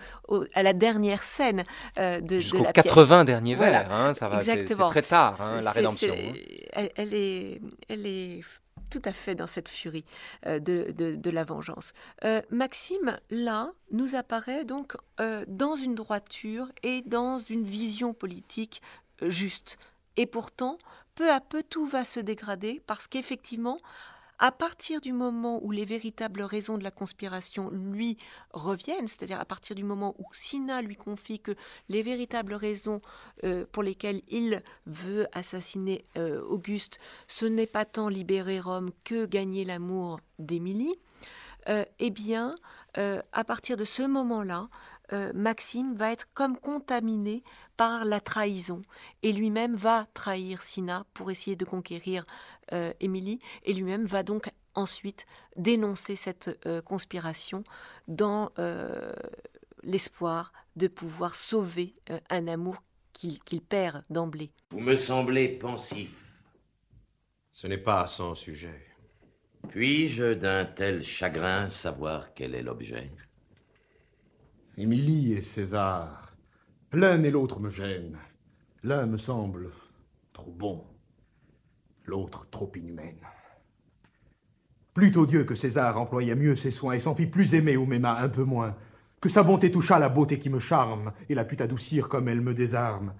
la dernière scène euh, de, Jusqu'aux 80 pièce. derniers vers, hein, ça va, c'est, très tard, hein, la rédemption. Hein. est, elle est tout à fait dans cette furie euh, de, la vengeance. Euh, Maxime, là, nous apparaît donc euh, dans une droiture et dans une vision politique juste. Et pourtant, peu à peu, tout va se dégrader parce qu'effectivement, à partir du moment où les véritables raisons de la conspiration lui reviennent, c'est-à-dire à partir du moment où Sina lui confie que les véritables raisons euh, pour lesquelles il veut assassiner euh, Auguste, ce n'est pas tant libérer Rome que gagner l'amour d'Émilie, euh, eh bien, à partir de ce moment-là, euh, Maxime va être comme contaminé par la trahison et lui-même va trahir Sina pour essayer de conquérir euh, Émilie et lui-même va donc ensuite dénoncer cette euh, conspiration dans l'espoir de pouvoir sauver un amour qu'il perd d'emblée. Vous me semblez pensif. Ce n'est pas son sujet. Puis-je d'un tel chagrin savoir quel est l'objet Émilie et César. L'un et l'autre me gênent. L'un me semble trop bon, l'autre trop inhumaine. Plutôt Dieu que César employât mieux ses soins et s'en fit plus aimer ou m'aima un peu moins, que sa bonté touchât la beauté qui me charme et la put adoucir comme elle me désarme.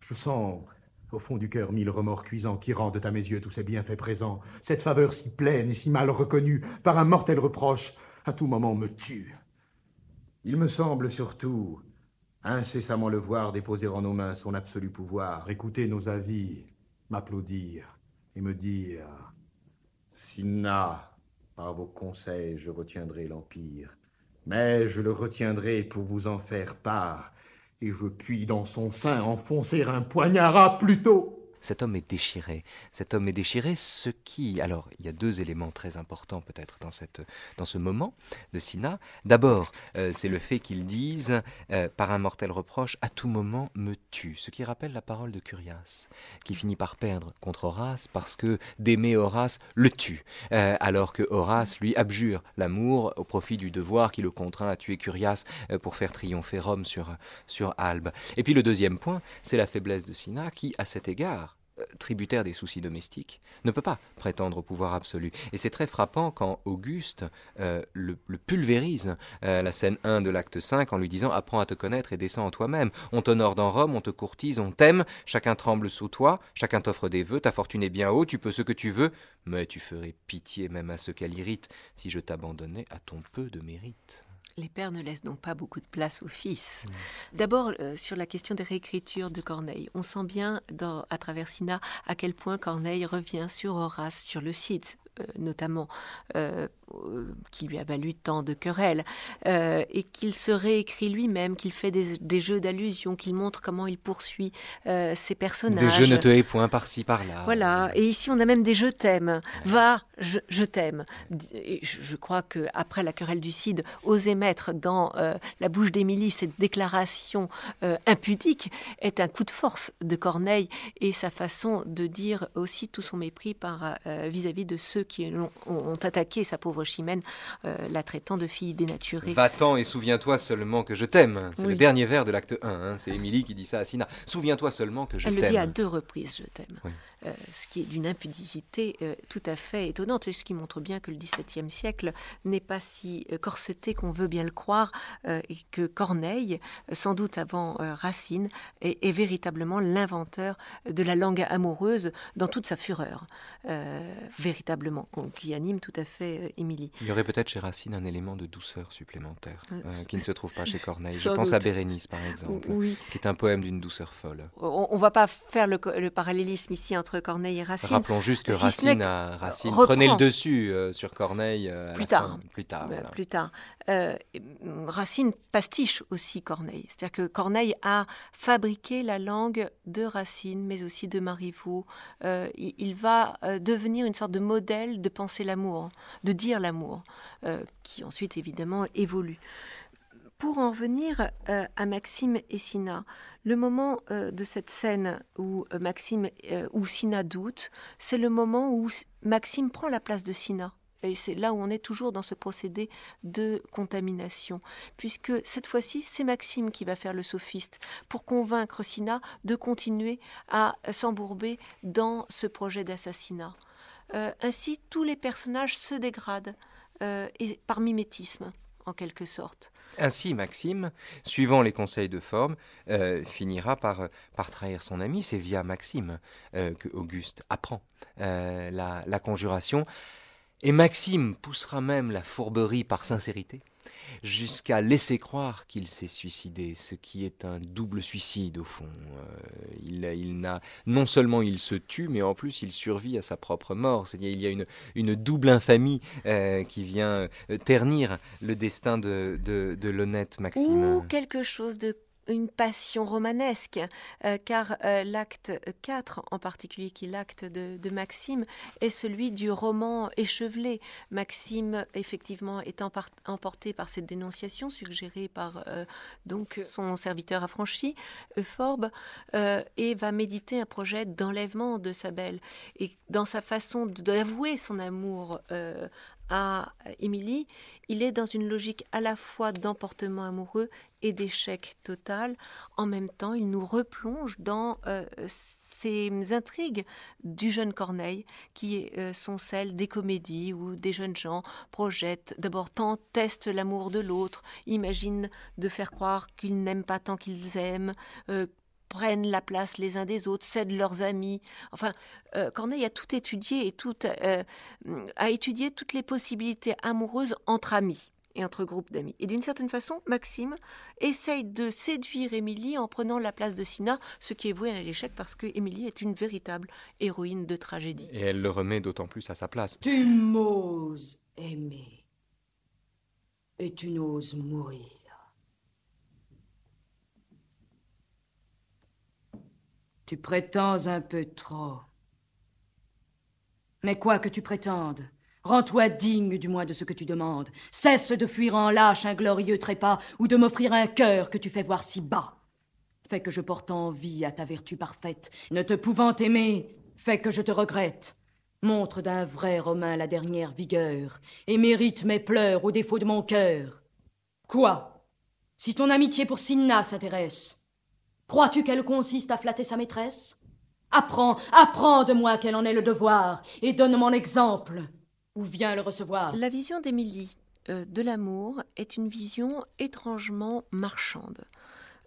Je sens au fond du cœur mille remords cuisants qui rendent à mes yeux tous ces bienfaits présents. Cette faveur si pleine et si mal reconnue par un mortel reproche à tout moment me tue. Il me semble surtout incessamment le voir déposer en nos mains son absolu pouvoir, écouter nos avis, m'applaudir et me dire Sina, par vos conseils, je retiendrai l'Empire, mais je le retiendrai pour vous en faire part, et je puis dans son sein enfoncer un poignard à cet homme est déchiré. Cet homme est déchiré, ce qui... Alors, il y a deux éléments très importants peut-être dans, dans ce moment de Sina. D'abord, euh, c'est le fait qu'ils disent, euh, par un mortel reproche, à tout moment me tue, ce qui rappelle la parole de Curias, qui finit par perdre contre Horace parce que d'aimer Horace le tue, euh, alors que Horace, lui, abjure l'amour au profit du devoir qui le contraint à tuer Curias pour faire triompher Rome sur, sur Albe. Et puis le deuxième point, c'est la faiblesse de Sina qui, à cet égard, tributaire des soucis domestiques, ne peut pas prétendre au pouvoir absolu. Et c'est très frappant quand Auguste euh, le, pulvérise, euh, la scène 1 de l'acte 5, en lui disant ⁇ Apprends à te connaître et descends en toi-même. On t'honore dans Rome, on te courtise, on t'aime, chacun tremble sous toi, chacun t'offre des vœux, ta fortune est bien haute, tu peux ce que tu veux, mais tu ferais pitié même à ceux qu'elle irrite si je t'abandonnais à ton peu de mérite. ⁇ les pères ne laissent donc pas beaucoup de place aux fils. Mm. D'abord, euh, sur la question des réécritures de Corneille, on sent bien dans, à travers Sina à quel point Corneille revient sur Horace, sur le site euh, notamment, euh, qui lui a valu tant de querelles, euh, et qu'il se réécrit lui-même, qu'il fait des, jeux d'allusion, qu'il montre comment il poursuit ses personnages. Des jeux ne te point par-ci, par-là. Voilà, et ici on a même des jeux t'aimes. va, je, t'aime. et je, crois que après la querelle du Cid, oser mettre dans la bouche d'Émilie cette déclaration impudique est un coup de force de Corneille et sa façon de dire aussi tout son mépris vis à -vis de ceux qui ont, attaqué sa pauvre Chimène, euh, la traitant de fille dénaturée. Va-t'en et souviens-toi seulement que je t'aime. C'est le dernier vers de l'acte 1. Hein. C'est Émilie qui dit ça à Sina. Souviens-toi seulement que je t'aime. Elle le dit à deux reprises, je t'aime. Euh, ce qui est d'une impudicité euh, tout à fait étonnante, et ce qui montre bien que le XVIIe siècle n'est pas si euh, corseté qu'on veut bien le croire, et que Corneille, sans doute avant Racine, est, véritablement l'inventeur de la langue amoureuse dans toute sa fureur, véritablement, qui anime tout à fait Émilie. Il y aurait peut-être chez Racine un élément de douceur supplémentaire qui ne se trouve pas chez Corneille. Je pense à Bérénice, par exemple, qui est un poème d'une douceur folle. On ne va pas faire le parallélisme ici entre Corneille et Racine. Rappelons juste que Racine, Racine le dessus euh, sur Corneille euh, plus, tard. plus, tard, euh, plus tard. Mm, Racine pastiche aussi Corneille. C'est-à-dire que Corneille a fabriqué la langue de Racine, mais aussi de Marivaux. il, va devenir une sorte de modèle de penser l'amour, de dire l'amour, qui ensuite évidemment évolue pour en revenir euh, à Maxime et Sina, le moment euh, de cette scène où euh, Maxime ou Sina doute, c'est le moment où Maxime prend la place de Sina. Et c'est là où on est toujours dans ce procédé de contamination, puisque cette fois-ci, c'est Maxime qui va faire le sophiste pour convaincre Sina de continuer à s'embourber dans ce projet d'assassinat. ainsi, tous les personnages se dégradent par mimétisme en quelque sorte. Ainsi, Maxime, suivant les conseils de forme, euh, finira par, par trahir son ami. C'est via Maxime euh, que Auguste apprend euh, la conjuration. Et Maxime poussera même la fourberie par sincérité jusqu'à laisser croire qu'il s'est suicidé, ce qui est un double suicide au fond. Euh, il, n'a non seulement il se tue, mais en plus il survit à sa propre mort. C'est-à-dire il y a une, une double infamie euh, qui vient euh, ternir le destin de, de l'honnête Maxime. Ou quelque chose de une passion romanesque, euh, car euh, l'acte 4 en particulier, qui est l'acte de, Maxime, est celui du roman échevelé. Maxime, effectivement, est emporté par cette dénonciation suggérée par euh, donc son serviteur affranchi, Euphorbe, et va méditer un projet d'enlèvement de sa belle. Et dans sa façon d'avouer son amour à Émilie, il est dans une logique à la fois d'emportement amoureux et d'échec total. En même temps, il nous replonge dans euh, ces intrigues du jeune Corneille, qui euh, sont celles des comédies où des jeunes gens projettent, d'abord tant testent l'amour de l'autre, imaginent de faire croire qu'ils n'aiment pas tant qu'ils aiment, euh, prennent la place les uns des autres, cèdent leurs amis. Enfin, euh, Corneille a tout étudié et tout, euh, a étudié toutes les possibilités amoureuses entre amis et entre groupes d'amis. Et d'une certaine façon, Maxime essaye de séduire Émilie en prenant la place de Sina, ce qui est voué à l'échec parce que Émilie est une véritable héroïne de tragédie. Et elle le remet d'autant plus à sa place. Tu m'oses aimer et tu n'oses mourir. Tu prétends un peu trop. Mais quoi que tu prétendes, rends-toi digne du moins de ce que tu demandes. Cesse de fuir en lâche un glorieux trépas ou de m'offrir un cœur que tu fais voir si bas. Fais que je porte envie à ta vertu parfaite. Ne te pouvant aimer, fais que je te regrette. Montre d'un vrai Romain la dernière vigueur, et mérite mes pleurs au défaut de mon cœur. Quoi Si ton amitié pour Cinna s'intéresse, Crois-tu qu'elle consiste à flatter sa maîtresse Apprends, apprends de moi quel en est le devoir, et donne mon exemple. Ou viens le recevoir. La vision d'Émilie euh, de l'amour est une vision étrangement marchande.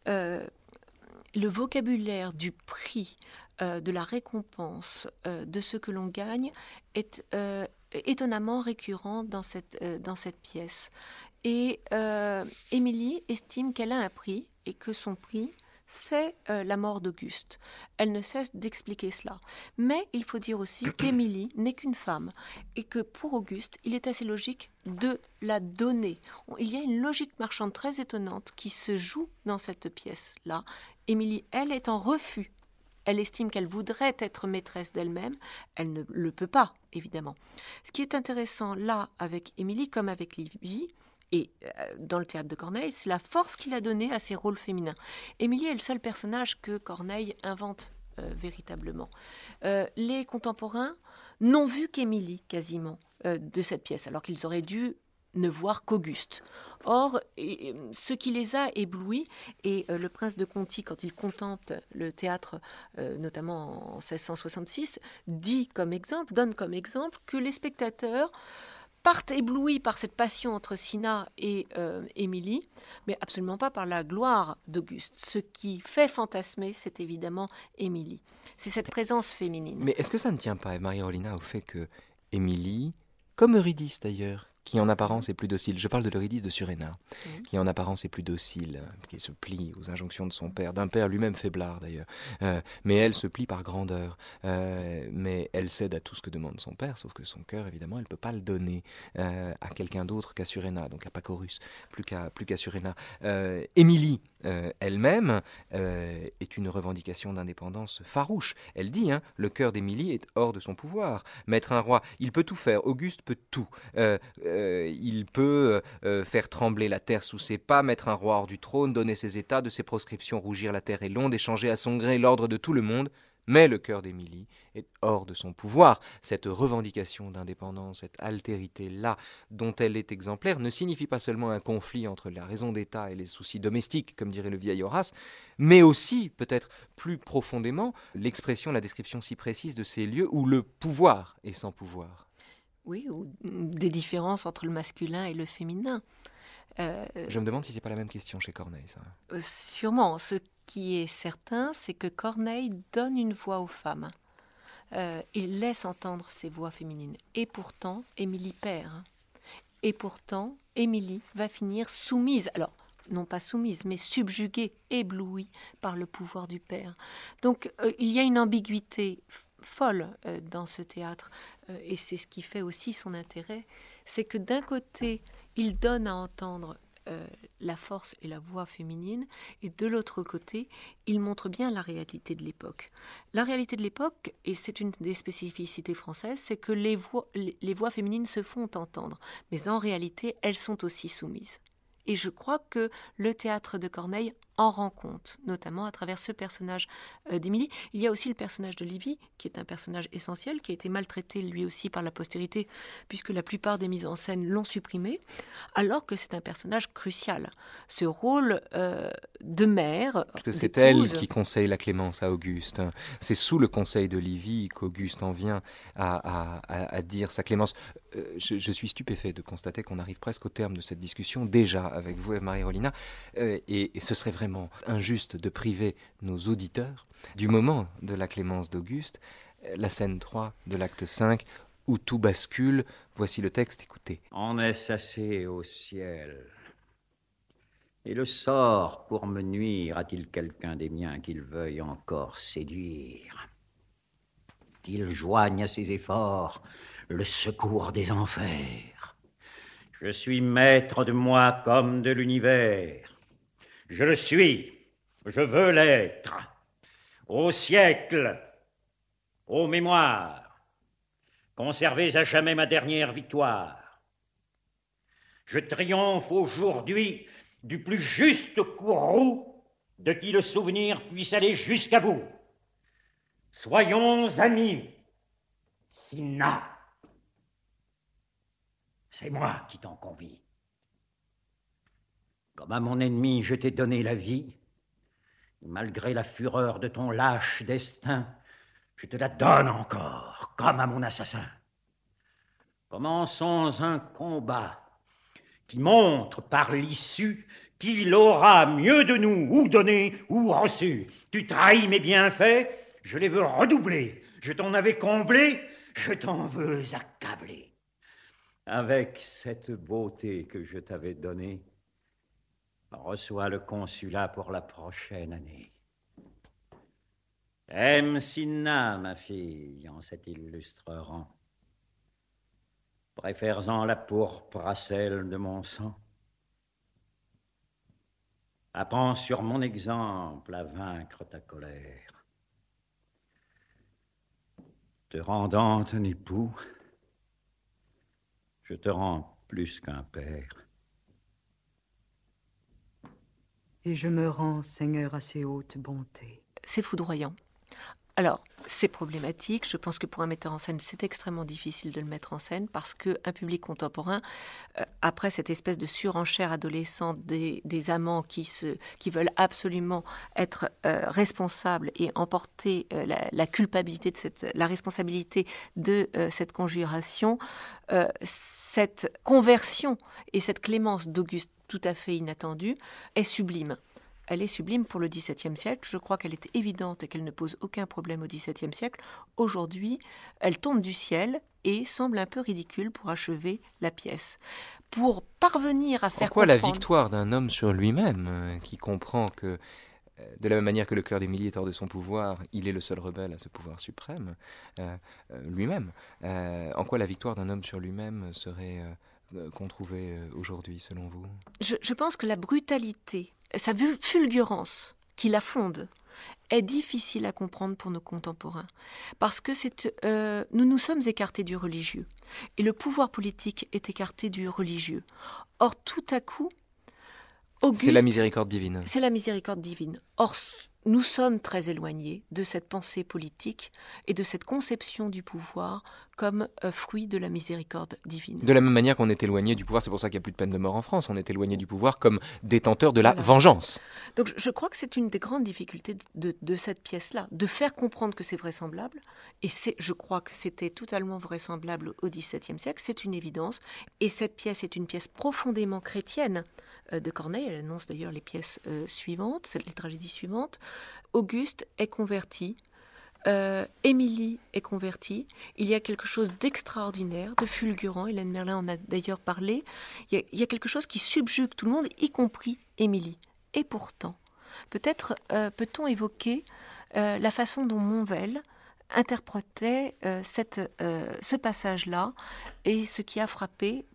Euh, le vocabulaire du prix, euh, de la récompense, de ce que l'on gagne est étonnamment récurrent dans cette, dans cette pièce. Et Émilie estime qu'elle a un prix et que son prix c'est euh, la mort d'Auguste. Elle ne cesse d'expliquer cela. Mais il faut dire aussi qu'Émilie n'est qu'une femme et que pour Auguste, il est assez logique de la donner. Il y a une logique marchande très étonnante qui se joue dans cette pièce-là. Émilie, elle, est en refus. Elle estime qu'elle voudrait être maîtresse d'elle-même. Elle ne le peut pas, évidemment. Ce qui est intéressant là avec Émilie comme avec Livy, et euh, dans le théâtre de Corneille, c'est la force qu'il a donnée à ses rôles féminins. Émilie est le seul personnage que Corneille invente euh, véritablement. Euh, les contemporains n'ont vu qu'Émilie quasiment de cette pièce, alors qu'ils auraient dû ne voir qu'Auguste. Or, ce qui les a éblouis, et le prince de Conti, quand il contemple le théâtre, notamment en 1666, dit comme exemple, donne comme exemple que les spectateurs partent éblouis par cette passion entre Sina et euh, Émilie, mais absolument pas par la gloire d'Auguste. Ce qui fait fantasmer, c'est évidemment Émilie. C'est cette présence féminine. Mais est-ce que ça ne tient pas, Marie-Rolina, au fait que Émilie, comme Eurydice d'ailleurs, qui en apparence est plus docile. Je parle de l'Eurydice de Surena, mhm. qui en apparence est plus docile, qui se plie aux injonctions de son père, d'un père lui-même faiblard d'ailleurs. Euh, mais elle se plie par grandeur. Euh, mais elle cède à tout ce que demande son père, sauf que son cœur, évidemment, elle ne peut pas le donner euh, à quelqu'un d'autre qu'à Suréna, donc à Pacorus, plus qu'à plus qu'à Suréna. Émilie euh, elle-même euh, est une revendication d'indépendance farouche. Elle dit hein, le cœur d'Émilie est hors de son pouvoir. Mettre un roi, il peut tout faire. Auguste peut tout. Euh, il peut faire trembler la terre sous ses pas, mettre un roi hors du trône, donner ses états, de ses proscriptions, rougir la terre et l'onde, échanger à son gré l'ordre de tout le monde. Mais le cœur d'Émilie est hors de son pouvoir. Cette revendication d'indépendance, cette altérité-là dont elle est exemplaire, ne signifie pas seulement un conflit entre la raison d'État et les soucis domestiques, comme dirait le vieil Horace, mais aussi, peut-être plus profondément, l'expression, la description si précise de ces lieux où le pouvoir est sans pouvoir. Oui, des différences entre le masculin et le féminin. Euh, Je me demande si c'est pas la même question chez Corneille, ça. Euh, sûrement. Ce qui est certain, c'est que Corneille donne une voix aux femmes. Euh, il laisse entendre ses voix féminines. Et pourtant, Émilie perd. Hein. Et pourtant, Émilie va finir soumise. Alors, non pas soumise, mais subjuguée, éblouie par le pouvoir du père. Donc, il y a une ambiguïté folle dans ce théâtre, et c'est ce qui fait aussi son intérêt c'est que d'un côté, il donne à entendre euh, la force et la voix féminine, et de l'autre côté, il montre bien la réalité de l'époque. La réalité de l'époque, et c'est une des spécificités françaises, c'est que les voix féminines se font entendre, mais en réalité, elles sont aussi soumises. Et je crois que le théâtre de Corneille en rencontre, notamment à travers ce personnage euh, d'Émilie. Il y a aussi le personnage de Livy, qui est un personnage essentiel, qui a été maltraité lui aussi par la postérité, puisque la plupart des mises en scène l'ont supprimé, alors que c'est un personnage crucial. Ce rôle euh, de mère. Parce que c'est elle qui conseille la clémence à Auguste. C'est sous le conseil de Livy qu'Auguste en vient à, dire sa clémence. Euh, je, suis stupéfait de constater qu'on arrive presque au terme de cette discussion, déjà avec vous, Eve-Marie Rolina, et, et ce serait vraiment injuste de priver nos auditeurs du moment de la clémence d'Auguste, la scène 3 de l'acte 5 où tout bascule. Voici le texte, écoutez. En est assez au ciel. Et le sort, pour me nuire, a-t-il quelqu'un des miens qu'il veuille encore séduire Qu'il joigne à ses efforts le secours des enfers. Je suis maître de moi comme de l'univers. Je le suis, je veux l'être. Au siècle, aux mémoires, conservez à jamais ma dernière victoire. Je triomphe aujourd'hui du plus juste courroux de qui le souvenir puisse aller jusqu'à vous. Soyons amis, Sina. C'est moi qui t'en convie. Comme à mon ennemi, je t'ai donné la vie, et malgré la fureur de ton lâche destin, je te la donne encore, comme à mon assassin. Commençons un combat qui montre par l'issue qu'il aura mieux de nous, ou donné, ou reçu. Tu trahis mes bienfaits, je les veux redoubler. Je t'en avais comblé, je t'en veux accabler. Avec cette beauté que je t'avais donnée, Reçois le consulat pour la prochaine année. Aime, Sinna, ma fille, en cet illustre rang, préfères-en la pourpre à celle de mon sang. Apprends sur mon exemple à vaincre ta colère. Te rendant un époux, je te rends plus qu'un père. Et je me rends, Seigneur, à ses hautes bontés. C'est foudroyant. Alors, c'est problématique. Je pense que pour un metteur en scène, c'est extrêmement difficile de le mettre en scène parce qu'un public contemporain, euh, après cette espèce de surenchère adolescente des, amants qui, se, qui veulent absolument être euh, responsables et emporter euh, la, culpabilité de cette, la responsabilité de cette conjuration, cette conversion et cette clémence d'Auguste tout à fait inattendue est sublime elle est sublime pour le XVIIe siècle. Je crois qu'elle est évidente et qu'elle ne pose aucun problème au XVIIe siècle. Aujourd'hui, elle tombe du ciel et semble un peu ridicule pour achever la pièce. Pour parvenir à faire en quoi la victoire d'un homme sur lui-même euh, qui comprend que euh, de la même manière que le cœur d'Émilie est hors de son pouvoir, il est le seul rebelle à ce pouvoir suprême, euh, lui-même. en quoi la victoire d'un homme sur lui-même serait qu'on trouvait aujourd'hui, selon vous je pense que la brutalité sa fulgurance qui la fonde est difficile à comprendre pour nos contemporains, parce que euh, nous nous sommes écartés du religieux, et le pouvoir politique est écarté du religieux. Or, tout à coup, c'est la miséricorde divine. C'est la miséricorde divine. Or, nous sommes très éloignés de cette pensée politique et de cette conception du pouvoir comme euh, fruit de la miséricorde divine. De la même manière qu'on est éloigné du pouvoir, c'est pour ça qu'il n'y a plus de peine de mort en France, on est éloigné du pouvoir comme détenteur de la vengeance. Donc je crois que c'est une des grandes difficultés de, de cette pièce-là, de faire comprendre que c'est vraisemblable, et je crois que c'était totalement vraisemblable au XVIIe siècle, c'est une évidence, et cette pièce est une pièce profondément chrétienne, euh, de Corneille. Elle annonce d'ailleurs les pièces euh, suivantes, les tragédies suivantes. Auguste est converti. Euh, Émilie est convertie. Il y a quelque chose d'extraordinaire, de fulgurant. Hélène Merlin en a d'ailleurs parlé. Il y, a, quelque chose qui subjugue tout le monde, y compris Émilie. Et pourtant, peut-être peut-on évoquer la façon dont Monvel interprétait cette, ce passage-là et ce qui a frappé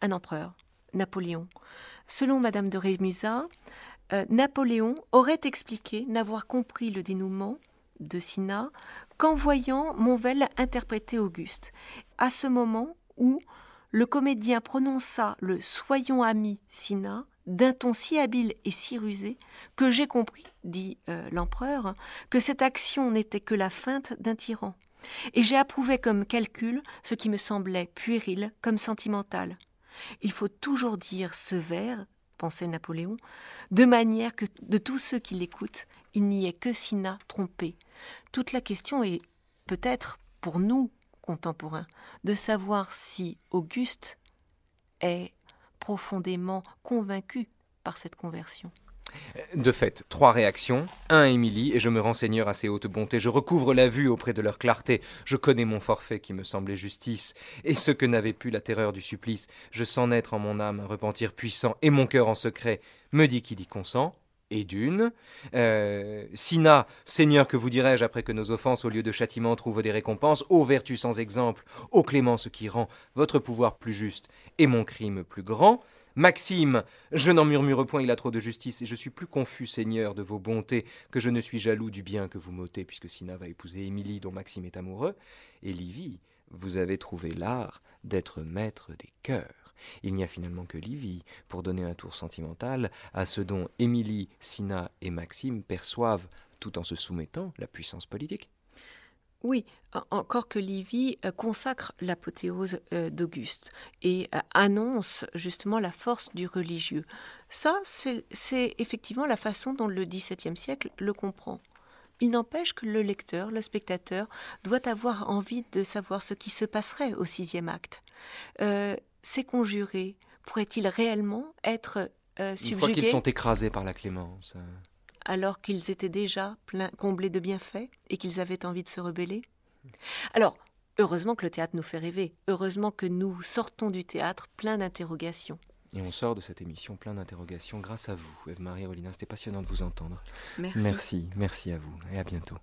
un empereur. Napoléon. Selon Madame de Rémusat, euh, Napoléon aurait expliqué n'avoir compris le dénouement de Sina qu'en voyant Monvel interpréter Auguste, à ce moment où le comédien prononça le Soyons amis, Sina, d'un ton si habile et si rusé que j'ai compris, dit euh, l'empereur, que cette action n'était que la feinte d'un tyran. Et j'ai approuvé comme calcul ce qui me semblait puéril, comme sentimental. Il faut toujours dire ce vers, pensait Napoléon, de manière que de tous ceux qui l'écoutent, il n'y ait que Sina trompé. Toute la question est peut-être pour nous contemporains de savoir si Auguste est profondément convaincu par cette conversion. Euh, de fait, trois réactions. Un, Émilie, et je me seigneur à ses hautes bontés. Je recouvre la vue auprès de leur clarté. Je connais mon forfait qui me semblait justice. Et ce que n'avait pu la terreur du supplice, je sens naître en mon âme un repentir puissant, et mon cœur en secret me dit qu'il y consent et d'une. Euh, Sina, Seigneur, que vous dirai je après que nos offenses, au lieu de châtiment, trouvent des récompenses Ô vertu sans exemple, ô ce qui rend votre pouvoir plus juste et mon crime plus grand Maxime, je n'en murmure point, il a trop de justice, et je suis plus confus, Seigneur, de vos bontés, que je ne suis jaloux du bien que vous m'ôtez, puisque Sina va épouser Émilie, dont Maxime est amoureux, et Livie, vous avez trouvé l'art d'être maître des cœurs. Il n'y a finalement que Livie pour donner un tour sentimental à ce dont Émilie, Sina et Maxime perçoivent, tout en se soumettant, la puissance politique. Oui, encore que Livy euh, consacre l'apothéose euh, d'Auguste et euh, annonce justement la force du religieux. Ça, c'est effectivement la façon dont le XVIIe siècle le comprend. Il n'empêche que le lecteur, le spectateur, doit avoir envie de savoir ce qui se passerait au sixième acte. ces conjurés pourraient-ils réellement être subjugués Une qu'ils sont écrasés par la clémence alors qu'ils étaient déjà plein, comblés de bienfaits et qu'ils avaient envie de se rebeller Alors, heureusement que le théâtre nous fait rêver, heureusement que nous sortons du théâtre plein d'interrogations. Et on sort de cette émission plein d'interrogations grâce à vous, Eve-Marie Rolina. C'était passionnant de vous entendre. Merci. Merci, merci à vous et à bientôt.